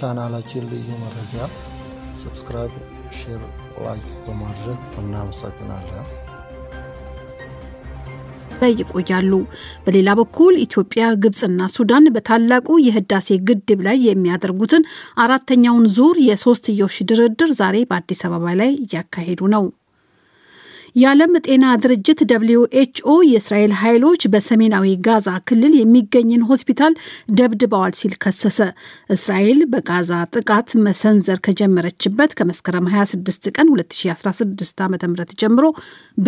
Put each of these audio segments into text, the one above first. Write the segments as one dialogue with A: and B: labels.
A: ቻናላችን ልዩ መረጃ ሰብስክራይብ፣ ሼር፣ ላይክ በማድረግ እናመሰግናለን። ላይ ይቆያሉ። በሌላ በኩል ኢትዮጵያ፣ ግብፅና ሱዳን በታላቁ የህዳሴ ግድብ ላይ የሚያደርጉትን አራተኛውን ዙር የሶስትዮሽ ድርድር ዛሬ በአዲስ አበባ ላይ እያካሄዱ ነው። የዓለም ጤና ድርጅት ደብሊው ኤችኦ የእስራኤል ኃይሎች በሰሜናዊ ጋዛ ክልል የሚገኝን ሆስፒታል ደብድበዋል ሲል ከሰሰ። እስራኤል በጋዛ ጥቃት መሰንዘር ከጀመረችበት ከመስከረም 26 ቀን 2016 ዓ ም ጀምሮ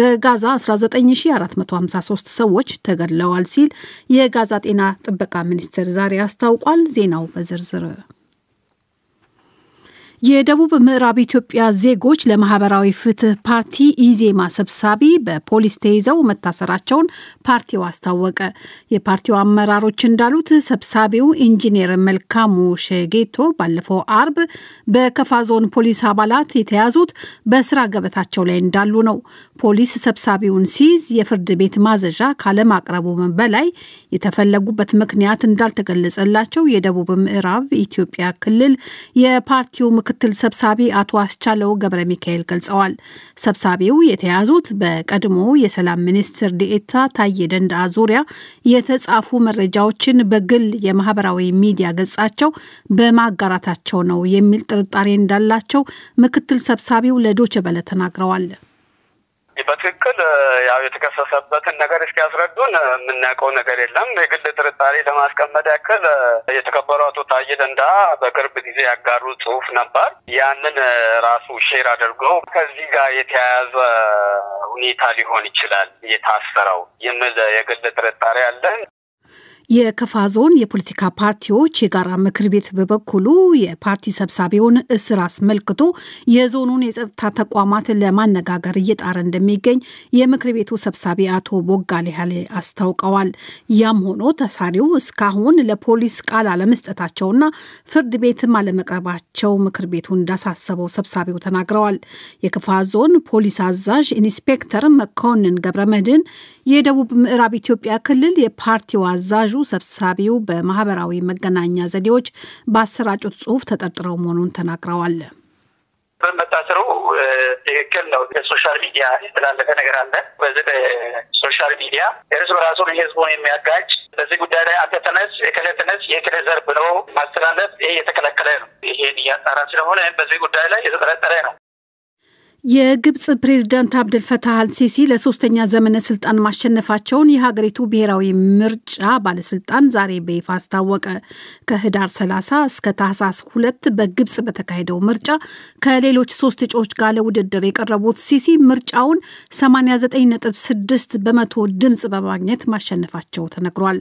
A: በጋዛ 19453 ሰዎች ተገድለዋል ሲል የጋዛ ጤና ጥበቃ ሚኒስቴር ዛሬ አስታውቋል። ዜናው በዝርዝር የደቡብ ምዕራብ ኢትዮጵያ ዜጎች ለማህበራዊ ፍትህ ፓርቲ ኢዜማ ሰብሳቢ በፖሊስ ተይዘው መታሰራቸውን ፓርቲው አስታወቀ። የፓርቲው አመራሮች እንዳሉት ሰብሳቢው ኢንጂነር መልካሙ ሸጌቶ ባለፈው አርብ በከፋ ዞን ፖሊስ አባላት የተያዙት በስራ ገበታቸው ላይ እንዳሉ ነው። ፖሊስ ሰብሳቢውን ሲይዝ የፍርድ ቤት ማዘዣ ካለማቅረቡም በላይ የተፈለጉበት ምክንያት እንዳልተገለጸላቸው የደቡብ ምዕራብ ኢትዮጵያ ክልል የፓርቲው ምክ ምክትል ሰብሳቢ አቶ አስቻለው ገብረ ሚካኤል ገልጸዋል። ሰብሳቢው የተያዙት በቀድሞ የሰላም ሚኒስትር ዴኤታ ታዬ ደንዳ ዙሪያ የተጻፉ መረጃዎችን በግል የማህበራዊ ሚዲያ ገጻቸው በማጋራታቸው ነው የሚል ጥርጣሬ እንዳላቸው ምክትል ሰብሳቢው በለ ተናግረዋል። በትክክል ያው የተከሰሰበትን ነገር እስኪያስረዱን የምናውቀው ነገር የለም። የግል ጥርጣሬ ለማስቀመጥ ያክል የተከበሩ አቶ ታዬ ደንዳ በቅርብ ጊዜ ያጋሩ ጽሁፍ ነበር። ያንን ራሱ ሼር አድርገው ከዚህ ጋር የተያያዘ ሁኔታ ሊሆን ይችላል የታሰረው የሚል የግል ጥርጣሬ አለን። የከፋ ዞን የፖለቲካ ፓርቲዎች የጋራ ምክር ቤት በበኩሉ የፓርቲ ሰብሳቢውን እስር አስመልክቶ የዞኑን የጸጥታ ተቋማት ለማነጋገር እየጣረ እንደሚገኝ የምክር ቤቱ ሰብሳቢ አቶ ቦጋሌ ሀሌ አስታውቀዋል። ያም ሆኖ ተሳሪው እስካሁን ለፖሊስ ቃል አለመስጠታቸውና ፍርድ ቤትም አለመቅረባቸው ምክር ቤቱ እንዳሳሰበው ሰብሳቢው ተናግረዋል። የከፋ ዞን ፖሊስ አዛዥ ኢንስፔክተር መኮንን ገብረመድን የደቡብ ምዕራብ ኢትዮጵያ ክልል የፓርቲው አዛዡ ሰብሳቢው በማህበራዊ መገናኛ ዘዴዎች በአሰራጩት ጽሁፍ ተጠርጥረው መሆኑን ተናግረዋል። በመታሰሩ ትክክል ነው። ሶሻል ሚዲያ የተላለፈ ነገር አለ። በዚህ በሶሻል ሚዲያ እርስ በራሱን ህዝቡን የሚያጋጭ በዚህ ጉዳይ ላይ አንተ ተነስ፣ የክለ ተነስ፣ የክለ ዘር ብሎ ማስተላለፍ ይሄ የተከለከለ ነው። ይሄን እያጣራ ስለሆነ በዚህ ጉዳይ ላይ የተጠረጠረ ነው። የግብፅ ፕሬዝዳንት አብደልፈታህ አልሲሲ ለሶስተኛ ዘመነ ስልጣን ማሸነፋቸውን የሀገሪቱ ብሔራዊ ምርጫ ባለስልጣን ዛሬ በይፋ አስታወቀ። ከህዳር 30 እስከ ታህሳስ ሁለት በግብፅ በተካሄደው ምርጫ ከሌሎች ሶስት እጩዎች ጋር ለውድድር የቀረቡት ሲሲ ምርጫውን 89.6 በመቶ ድምፅ በማግኘት ማሸነፋቸው ተነግሯል።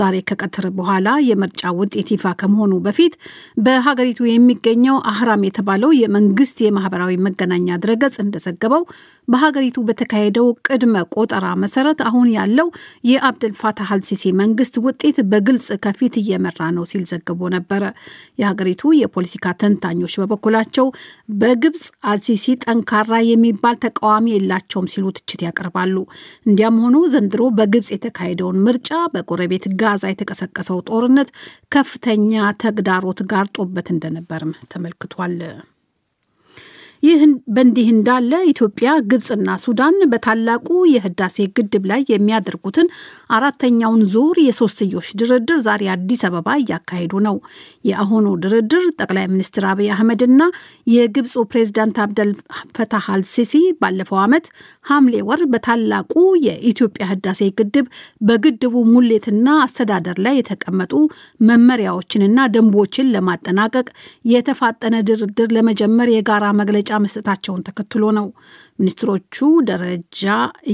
A: ዛሬ ከቀትር በኋላ የምርጫ ውጤት ይፋ ከመሆኑ በፊት በሀገሪቱ የሚገኘው አህራም የተባለው የመንግስት የማህበራዊ መገናኛ ድረግ ገጽ እንደዘገበው በሀገሪቱ በተካሄደው ቅድመ ቆጠራ መሰረት አሁን ያለው የአብደልፋታህ አልሲሲ መንግስት ውጤት በግልጽ ከፊት እየመራ ነው ሲል ዘግቦ ነበረ። የሀገሪቱ የፖለቲካ ተንታኞች በበኩላቸው በግብፅ አልሲሲ ጠንካራ የሚባል ተቃዋሚ የላቸውም ሲሉ ትችት ያቀርባሉ። እንዲያም ሆኖ ዘንድሮ በግብፅ የተካሄደውን ምርጫ፣ በጎረቤት ጋዛ የተቀሰቀሰው ጦርነት ከፍተኛ ተግዳሮት ጋርጦበት እንደነበርም ተመልክቷል። ይህ በእንዲህ እንዳለ ኢትዮጵያ፣ ግብፅና ሱዳን በታላቁ የህዳሴ ግድብ ላይ የሚያደርጉትን አራተኛውን ዙር የሶስትዮሽ ድርድር ዛሬ አዲስ አበባ እያካሄዱ ነው። የአሁኑ ድርድር ጠቅላይ ሚኒስትር አብይ አህመድና የግብፁ ፕሬዚዳንት አብደል ፈታህ አልሲሲ ባለፈው ዓመት ሐምሌ ወር በታላቁ የኢትዮጵያ ህዳሴ ግድብ በግድቡ ሙሌትና አስተዳደር ላይ የተቀመጡ መመሪያዎችንና ደንቦችን ለማጠናቀቅ የተፋጠነ ድርድር ለመጀመር የጋራ መግለጫ መስጠታቸውን ተከትሎ ነው። ሚኒስትሮቹ ደረጃ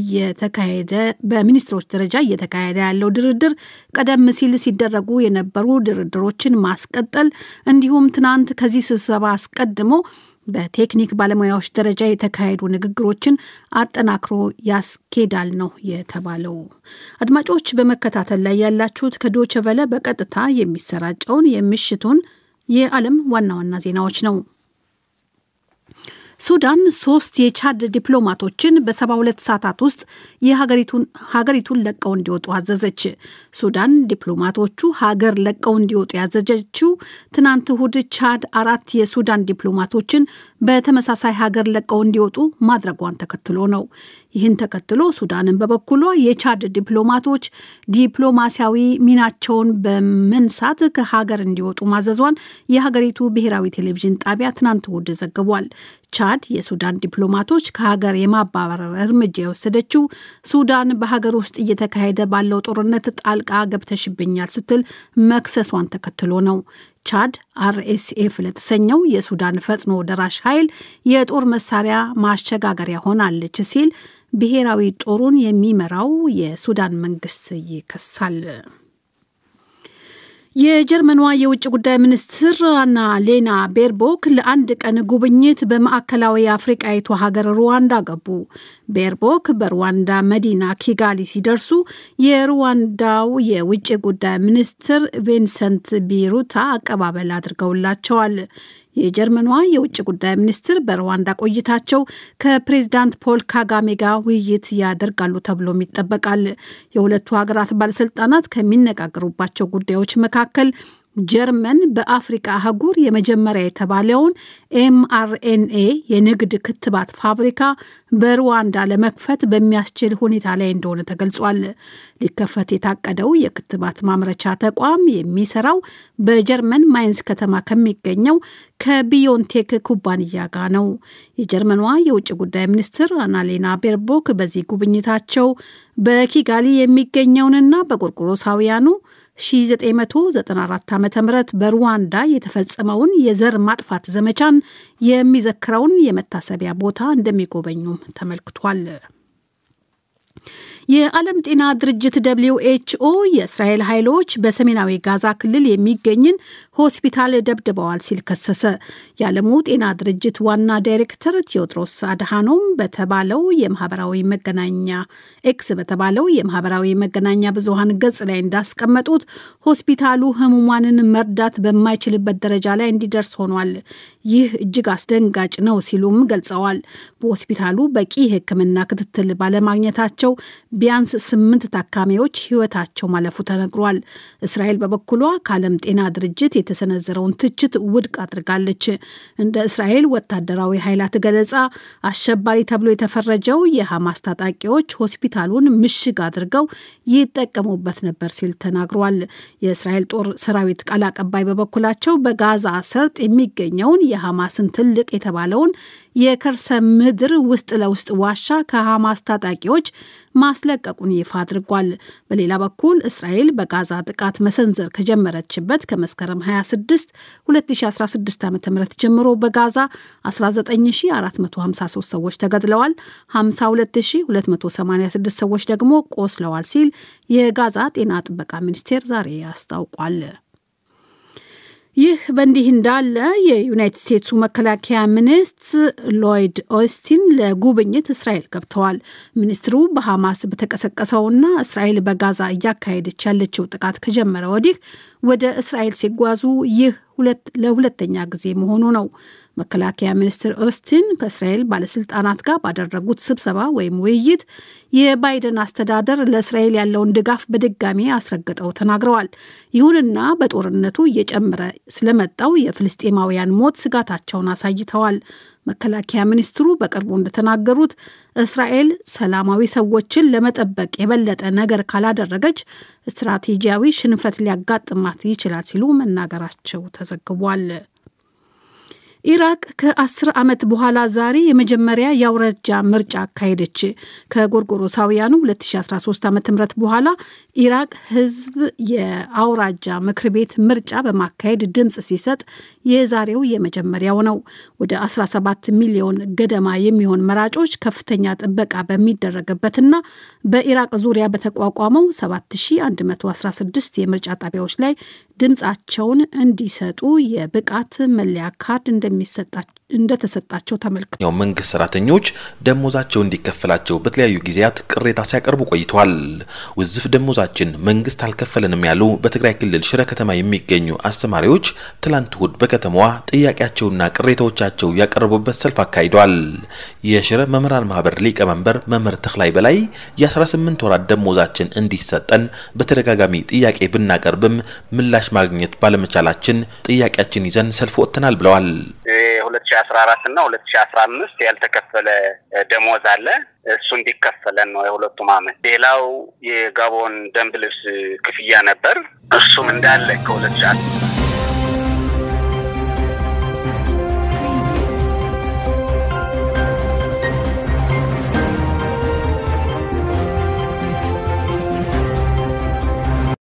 A: እየተካሄደ በሚኒስትሮች ደረጃ እየተካሄደ ያለው ድርድር ቀደም ሲል ሲደረጉ የነበሩ ድርድሮችን ማስቀጠል እንዲሁም ትናንት ከዚህ ስብሰባ አስቀድሞ በቴክኒክ ባለሙያዎች ደረጃ የተካሄዱ ንግግሮችን አጠናክሮ ያስኬዳል ነው የተባለው። አድማጮች በመከታተል ላይ ያላችሁት ከዶቸቨለ በቀጥታ የሚሰራጨውን የምሽቱን የዓለም ዋና ዋና ዜናዎች ነው። ሱዳን ሶስት የቻድ ዲፕሎማቶችን በ72 ሰዓታት ውስጥ ሀገሪቱን ለቀው እንዲወጡ አዘዘች። ሱዳን ዲፕሎማቶቹ ሀገር ለቀው እንዲወጡ ያዘዘችው ትናንት እሁድ ቻድ አራት የሱዳን ዲፕሎማቶችን በተመሳሳይ ሀገር ለቀው እንዲወጡ ማድረጓን ተከትሎ ነው። ይህን ተከትሎ ሱዳንን በበኩሏ የቻድ ዲፕሎማቶች ዲፕሎማሲያዊ ሚናቸውን በመንሳት ከሀገር እንዲወጡ ማዘዟን የሀገሪቱ ብሔራዊ ቴሌቪዥን ጣቢያ ትናንት ውድ ዘግቧል። ቻድ የሱዳን ዲፕሎማቶች ከሀገር የማባረር እርምጃ የወሰደችው ሱዳን በሀገር ውስጥ እየተካሄደ ባለው ጦርነት ጣልቃ ገብተሽብኛል ስትል መክሰሷን ተከትሎ ነው። ቻድ አርኤስኤፍ ለተሰኘው የሱዳን ፈጥኖ ደራሽ ኃይል የጦር መሳሪያ ማሸጋገሪያ ሆናለች ሲል ብሔራዊ ጦሩን የሚመራው የሱዳን መንግስት ይከሳል። የጀርመኗ የውጭ ጉዳይ ሚኒስትር አና ሌና ቤርቦክ ለአንድ ቀን ጉብኝት በማዕከላዊ አፍሪቃዊቱ ሀገር ሩዋንዳ ገቡ። ቤርቦክ በሩዋንዳ መዲና ኪጋሊ ሲደርሱ የሩዋንዳው የውጭ ጉዳይ ሚኒስትር ቪንሰንት ቢሩታ አቀባበል አድርገውላቸዋል። የጀርመኗ የውጭ ጉዳይ ሚኒስትር በሩዋንዳ ቆይታቸው ከፕሬዚዳንት ፖል ካጋሜ ጋር ውይይት ያደርጋሉ ተብሎም ይጠበቃል። የሁለቱ ሀገራት ባለስልጣናት ከሚነጋገሩባቸው ጉዳዮች መካከል ጀርመን በአፍሪቃ አህጉር የመጀመሪያ የተባለውን ኤምአርኤንኤ የንግድ ክትባት ፋብሪካ በሩዋንዳ ለመክፈት በሚያስችል ሁኔታ ላይ እንደሆነ ተገልጿል። ሊከፈት የታቀደው የክትባት ማምረቻ ተቋም የሚሰራው በጀርመን ማይንስ ከተማ ከሚገኘው ከቢዮንቴክ ኩባንያ ጋር ነው። የጀርመኗ የውጭ ጉዳይ ሚኒስትር አናሌና ቤርቦክ በዚህ ጉብኝታቸው በኪጋሊ የሚገኘውንና በቆርቆሮሳውያኑ 1994 ዓ ም በሩዋንዳ የተፈጸመውን የዘር ማጥፋት ዘመቻን የሚዘክረውን የመታሰቢያ ቦታ እንደሚጎበኙም ተመልክቷል። የዓለም ጤና ድርጅት ደብሊው ኤችኦ የእስራኤል ኃይሎች በሰሜናዊ ጋዛ ክልል የሚገኝን ሆስፒታል ደብድበዋል ሲል ከሰሰ። የዓለሙ ጤና ድርጅት ዋና ዳይሬክተር ቴዎድሮስ አድሃኖም በተባለው የማህበራዊ መገናኛ ኤክስ በተባለው የማህበራዊ መገናኛ ብዙሃን ገጽ ላይ እንዳስቀመጡት ሆስፒታሉ ህሙማንን መርዳት በማይችልበት ደረጃ ላይ እንዲደርስ ሆኗል። ይህ እጅግ አስደንጋጭ ነው ሲሉም ገልጸዋል። በሆስፒታሉ በቂ ህክምና ክትትል ባለማግኘታቸው ያላቸው ቢያንስ ስምንት ታካሚዎች ሕይወታቸው ማለፉ ተነግሯል። እስራኤል በበኩሏ ከዓለም ጤና ድርጅት የተሰነዘረውን ትችት ውድቅ አድርጋለች። እንደ እስራኤል ወታደራዊ ኃይላት ገለጻ አሸባሪ ተብሎ የተፈረጀው የሐማስ ታጣቂዎች ሆስፒታሉን ምሽግ አድርገው ይጠቀሙበት ነበር ሲል ተናግሯል። የእስራኤል ጦር ሰራዊት ቃል አቀባይ በበኩላቸው በጋዛ ሰርጥ የሚገኘውን የሐማስን ትልቅ የተባለውን የከርሰ ምድር ውስጥ ለውስጥ ዋሻ ከሐማስ ታጣቂዎች ማስለቀቁን ይፋ አድርጓል። በሌላ በኩል እስራኤል በጋዛ ጥቃት መሰንዘር ከጀመረችበት ከመስከረም 26 2016 ዓ ም ጀምሮ በጋዛ 19453 ሰዎች ተገድለዋል፣ 52286 ሰዎች ደግሞ ቆስለዋል ሲል የጋዛ ጤና ጥበቃ ሚኒስቴር ዛሬ አስታውቋል። ይህ በእንዲህ እንዳለ የዩናይትድ ስቴትሱ መከላከያ ሚኒስትር ሎይድ ኦስቲን ለጉብኝት እስራኤል ገብተዋል። ሚኒስትሩ በሐማስ በተቀሰቀሰውና እስራኤል በጋዛ እያካሄደች ያለችው ጥቃት ከጀመረ ወዲህ ወደ እስራኤል ሲጓዙ ይህ ለሁለተኛ ጊዜ መሆኑ ነው። መከላከያ ሚኒስትር ኦስቲን ከእስራኤል ባለስልጣናት ጋር ባደረጉት ስብሰባ ወይም ውይይት የባይደን አስተዳደር ለእስራኤል ያለውን ድጋፍ በድጋሚ አስረግጠው ተናግረዋል። ይሁንና በጦርነቱ እየጨመረ ስለመጣው የፍልስጤማውያን ሞት ስጋታቸውን አሳይተዋል። መከላከያ ሚኒስትሩ በቅርቡ እንደተናገሩት እስራኤል ሰላማዊ ሰዎችን ለመጠበቅ የበለጠ ነገር ካላደረገች ስትራቴጂያዊ ሽንፈት ሊያጋጥማት ይችላል ሲሉ መናገራቸው ተዘግቧል። ኢራቅ ከአስር ዓመት በኋላ ዛሬ የመጀመሪያ የአውራጃ ምርጫ አካሄደች። ከጎርጎሮሳውያኑ 2013 ዓ ም በኋላ ኢራቅ ህዝብ የአውራጃ ምክር ቤት ምርጫ በማካሄድ ድምፅ ሲሰጥ የዛሬው የመጀመሪያው ነው። ወደ 17 ሚሊዮን ገደማ የሚሆን መራጮች ከፍተኛ ጥበቃ በሚደረግበትና በኢራቅ ዙሪያ በተቋቋመው 7116 የምርጫ ጣቢያዎች ላይ ድምፃቸውን እንዲሰጡ የብቃት መለያ ካርድ እንደሚሰጣቸው እንደተሰጣቸው ተመልክቷል። መንግስት ሰራተኞች ደሞዛቸው እንዲከፈላቸው በተለያዩ ጊዜያት ቅሬታ ሲያቀርቡ ቆይተዋል። ውዝፍ ደሞዛችን መንግስት አልከፈለንም ያሉ በትግራይ ክልል ሽረ ከተማ የሚገኙ አስተማሪዎች ትላንት እሁድ በከተማዋ ጥያቄያቸውና ቅሬታዎቻቸው ያቀረቡበት ሰልፍ አካሂደዋል። የሽረ መምህራን ማህበር ሊቀመንበር መምህር ተክላይ በላይ የ18 ወራት ደሞዛችን እንዲሰጠን በተደጋጋሚ ጥያቄ ብናቀርብም ምላሽ ማግኘት ባለመቻላችን ጥያቄያችን ይዘን ሰልፍ ወጥተናል ብለዋል። አስራ አራት እና ሁለት ሺ አስራ አምስት ያልተከፈለ ደሞዝ አለ። እሱ እንዲከፈለን ነው የሁለቱም አመት። ሌላው የጋቦን ደንብ ልብስ ክፍያ ነበር። እሱም እንዳለ ከሁለት ሺ